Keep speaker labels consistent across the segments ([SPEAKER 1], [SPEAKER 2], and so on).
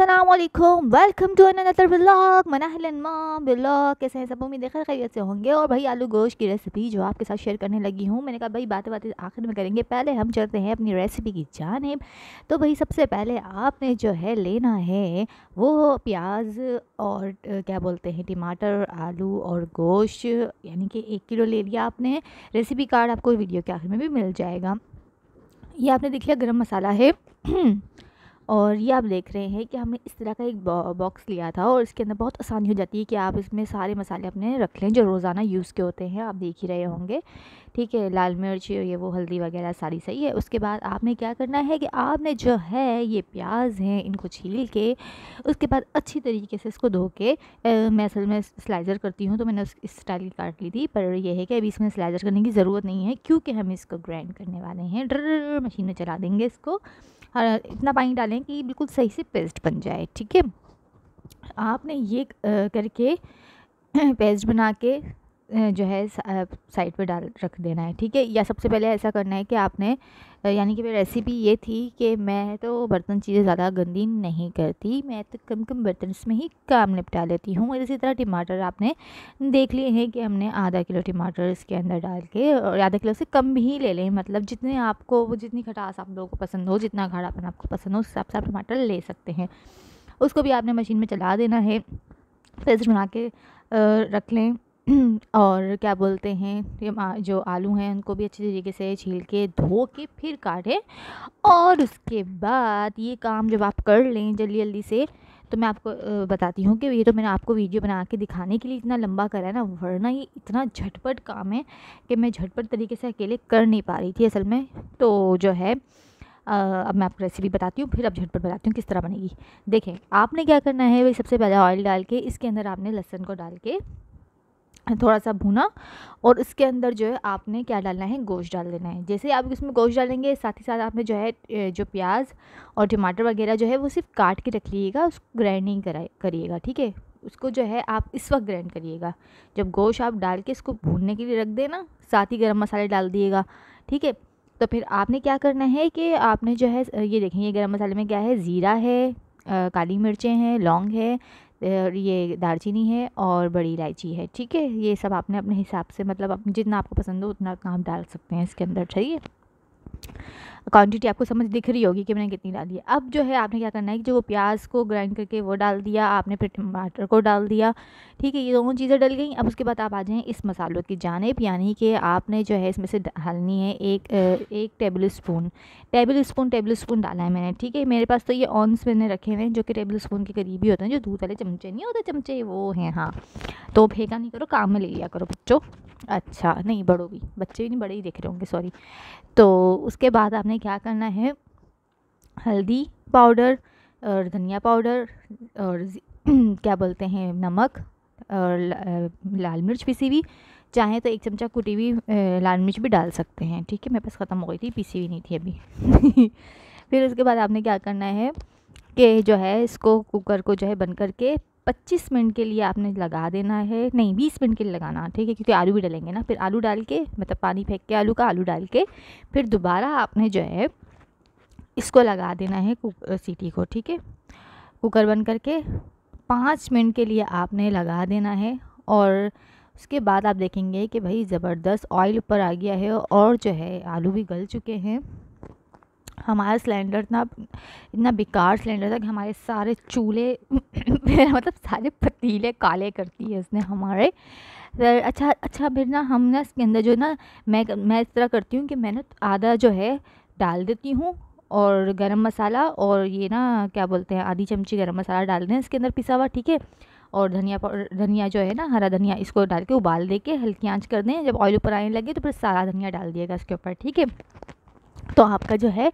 [SPEAKER 1] Aslam welcome to another blog मनाहलन mom blog कैसे हैं सब उम्मीद खैर खैरियत से होंगे और भाई आलू गोश्त की रेसिपी जो आपके साथ शेयर करने लगी हूँ मैंने कहा भाई बातें बातें आखिर में करेंगे पहले हम चलते हैं अपनी रेसिपी की जानेब तो भाई सबसे पहले आपने जो है लेना है वो प्याज और क्या बोलते हैं टमाटर आलू और गोश्त यानी कि एक किलो ले लिया आपने रेसिपी कार्ड आपको वीडियो के आखिर में भी मिल जाएगा ये आपने देख लिया गर्म मसाला है और ये आप देख रहे हैं कि हमने इस तरह का एक बॉक्स लिया था और इसके अंदर बहुत आसानी हो जाती है कि आप इसमें सारे मसाले अपने रख लें जो रोज़ाना यूज़ के होते हैं आप देख ही रहे होंगे ठीक है लाल मिर्च ये वो हल्दी वगैरह सारी सही है उसके बाद आपने क्या करना है कि आपने जो है ये प्याज हैं इनको छील के उसके बाद अच्छी तरीके से इसको धो के मैं असल में स्लाइजर करती हूँ तो मैंने उस इस स्टाइल की काट ली थी पर यह है कि अभी इसमें स्लाइजर करने की ज़रूरत नहीं है क्योंकि हम इसको ग्राइंड करने वाले हैं ड्र मशीन में चला देंगे इसको इतना पानी डालें कि बिल्कुल सही से पेस्ट बन जाए ठीक है आपने ये करके पेस्ट बना के जो है साइड पे डाल रख देना है ठीक है या सबसे पहले ऐसा करना है कि आपने यानी कि मेरी रेसिपी ये थी कि मैं तो बर्तन चीज़ें ज़्यादा गंदी नहीं करती मैं तो कम कम बर्तन में ही काम निपटा लेती हूँ इसी तरह टमाटर आपने देख लिए हैं कि हमने आधा किलो टमाटर इसके अंदर डाल के और आधा किलो से कम भी ले लें मतलब जितने आपको जितनी खटास आप लोगों को पसंद हो जितना घाड़ापन आपको पसंद हो उस हिसाब से आप टमाटर ले सकते हैं उसको भी आपने मशीन में चला देना है पेस्ट बना के रख लें और क्या बोलते हैं जो आलू हैं उनको भी अच्छी तरीके से छील के धो के फिर काटें और उसके बाद ये काम जब आप कर लें जल्दी जल्दी से तो मैं आपको बताती हूँ कि ये तो मैंने आपको वीडियो बना के दिखाने के लिए इतना लंबा करा है ना वरना ये इतना झटपट काम है कि मैं झटपट तरीके से अकेले कर नहीं पा रही थी असल में तो जो है अब मैं आपको रेसिपी बताती हूँ फिर अब झटपट बताती हूँ किस तरह बनेगी देखें आपने क्या करना है वही सबसे पहले ऑयल डाल के इसके अंदर आपने लहसन को डाल के थोड़ा सा भुना और इसके अंदर जो है आपने क्या डालना है गोश्त डाल देना है जैसे आप इसमें गोश्त डालेंगे साथ ही साथ आपने जो है जो प्याज और टमाटर वगैरह जो है वो सिर्फ काट के रख लीजिएगा उसको नहीं कराए करिएगा ठीक है उसको जो है आप इस वक्त ग्राइंड करिएगा जब गोश्त आप डाल के इसको भूनने के लिए रख देना साथ ही गर्म मसाले डाल दिएगा ठीक है तो फिर आपने क्या करना है कि आपने जो है ये देखें ये गर्म मसाले में क्या है ज़ीरा है काली मिर्चें हैं लौंग है ये दालचीनी है और बड़ी इलायची है ठीक है ये सब आपने अपने हिसाब से मतलब जितना आपको पसंद हो उतना आप डाल सकते हैं इसके अंदर चाहिए क्वांटिटी आपको समझ दिख रही होगी कि मैंने कितनी डाली है अब जो है आपने क्या करना है कि जो प्याज को ग्राइंड करके वो डाल दिया आपने फिर टमाटर को डाल दिया ठीक है ये दोनों चीज़ें डल गई अब उसके बाद आप आ जाएँ इस मसालों की जानेब यानी कि आपने जो है इसमें से डालनी है एक एक tablespoon tablespoon tablespoon डाला है मैंने ठीक है मेरे पास तो ये ऑन्स मैंने रखे हुए हैं जो कि टेबल स्पून के करीब ही होते हैं जो दूध वाले चमचे नहीं होते चमचे वो हैं हाँ तो फेंका नहीं करो काम में ले लिया करो बच्चों अच्छा नहीं बड़ों भी बच्चे भी नहीं बड़े ही देख रहे होंगे सॉरी तो उसके बाद आपने क्या करना है हल्दी पाउडर और धनिया पाउडर और क्या बोलते हैं नमक और लाल मिर्च पीसी हुई चाहें तो एक चमचा कुटी हुई लाल मिर्च भी डाल सकते हैं ठीक है मेरे पास ख़त्म हो गई थी पीसी हुई नहीं थी अभी फिर उसके बाद आपने क्या करना है कि जो है इसको कुकर को जो है बंद करके 25 मिनट के लिए आपने लगा देना है नहीं 20 मिनट के लिए लगाना ठीक है क्योंकि आलू भी डलेंगे ना फिर आलू डाल के मतलब पानी फेंक के आलू का आलू डाल के फिर दोबारा आपने जो है इसको लगा देना है सीटी को ठीक है कुकर बंद करके पाँच मिनट के लिए आपने लगा देना है और उसके बाद आप देखेंगे कि भाई ज़बरदस्त ऑयल ऊपर आ गया है और जो है आलू भी गल चुके हैं हमारा सिलेंडर इतना इतना बेकार सिलेंडर था कि हमारे सारे चूल्हे मतलब सारे पतीले काले करती है उसने हमारे अच्छा अच्छा फिर ना हम ना इसके अंदर जो ना मैं मैं इस तरह करती हूँ कि मैं ना आधा जो है डाल देती हूँ और गरम मसाला और ये ना क्या बोलते हैं आधी चमची गरम मसाला डाल दें इसके अंदर पिसा हुआ ठीक है और धनिया पाउडर धनिया जो है ना हरा धनिया इसको डाल के उबाल दे के हल्की आँच कर दें जब ऑयल ऊपर आने लगे तो फिर सारा धनिया डाल दिएगा इसके ऊपर ठीक है तो आपका जो है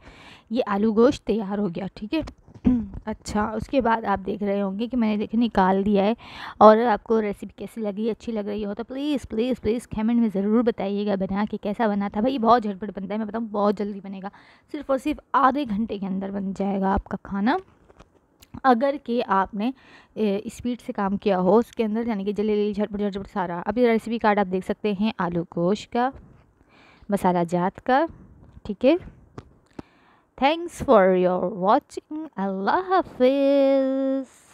[SPEAKER 1] ये आलू गोश्त तैयार हो गया ठीक है अच्छा उसके बाद आप देख रहे होंगे कि मैंने देखिए निकाल दिया है और आपको रेसिपी कैसी लगी अच्छी लग रही हो तो प्लीज़ प्लीज़ प्लीज़ कमेंट में ज़रूर बताइएगा बना के कैसा बना था भाई बहुत झटपट बनता है मैं बताऊँ बहुत जल्दी बनेगा सिर्फ और सिर्फ आधे घंटे के अंदर बन जाएगा आपका खाना अगर कि आपने स्पीड से काम किया हो उसके अंदर यानी कि जल्दी झटपट झटपट सारा अभी रेसिपी कार्ड आप देख सकते हैं आलू गोश का मसाला जात का ठीक है थैंक्स फॉर योर वॉचिंग अल्लाह हाफिज़